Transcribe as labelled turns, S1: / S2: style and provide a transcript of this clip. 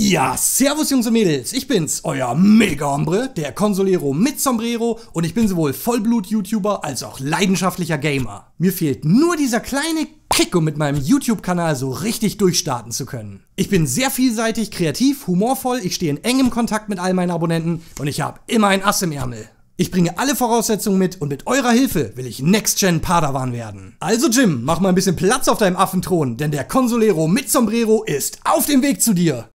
S1: Ja, servus Jungs und Mädels, ich bin's, euer Mega-Hombre, der Consolero mit Sombrero und ich bin sowohl Vollblut-YouTuber als auch leidenschaftlicher Gamer. Mir fehlt nur dieser kleine Kick, um mit meinem YouTube-Kanal so richtig durchstarten zu können. Ich bin sehr vielseitig, kreativ, humorvoll, ich stehe in engem Kontakt mit all meinen Abonnenten und ich habe immer ein Ass im Ärmel. Ich bringe alle Voraussetzungen mit und mit eurer Hilfe will ich Next-Gen Padawan werden. Also Jim, mach mal ein bisschen Platz auf deinem Affenthron, denn der Consolero mit Sombrero ist auf dem Weg zu dir.